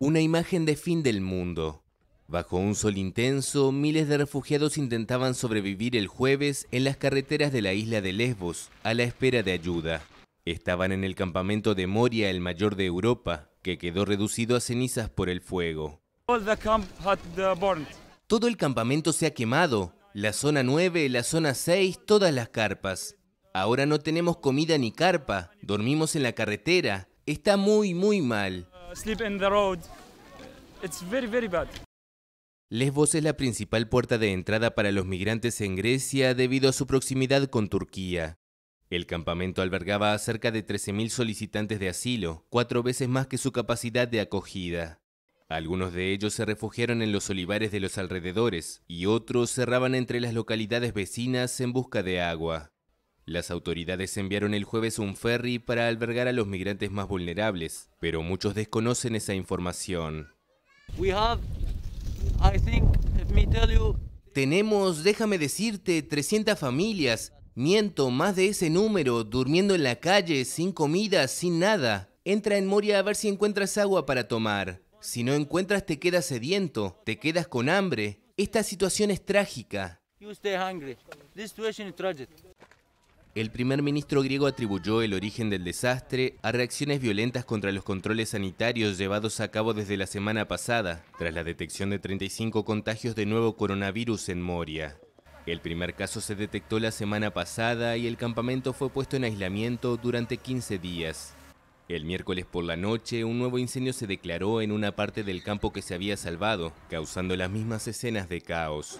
Una imagen de fin del mundo. Bajo un sol intenso, miles de refugiados intentaban sobrevivir el jueves en las carreteras de la isla de Lesbos, a la espera de ayuda. Estaban en el campamento de Moria, el mayor de Europa, que quedó reducido a cenizas por el fuego. Todo el campamento se ha quemado, la zona 9, la zona 6, todas las carpas. Ahora no tenemos comida ni carpa, dormimos en la carretera, está muy, muy mal. Lesbos es la principal puerta de entrada para los migrantes en Grecia debido a su proximidad con Turquía. El campamento albergaba a cerca de 13.000 solicitantes de asilo, cuatro veces más que su capacidad de acogida. Algunos de ellos se refugiaron en los olivares de los alrededores y otros cerraban entre las localidades vecinas en busca de agua. Las autoridades enviaron el jueves un ferry para albergar a los migrantes más vulnerables, pero muchos desconocen esa información. Tenemos, déjame decirte, 300 familias, miento, más de ese número, durmiendo en la calle, sin comida, sin nada. Entra en Moria a ver si encuentras agua para tomar. Si no encuentras te quedas sediento, te quedas con hambre. Esta situación es trágica el primer ministro griego atribuyó el origen del desastre a reacciones violentas contra los controles sanitarios llevados a cabo desde la semana pasada, tras la detección de 35 contagios de nuevo coronavirus en Moria. El primer caso se detectó la semana pasada y el campamento fue puesto en aislamiento durante 15 días. El miércoles por la noche, un nuevo incendio se declaró en una parte del campo que se había salvado, causando las mismas escenas de caos.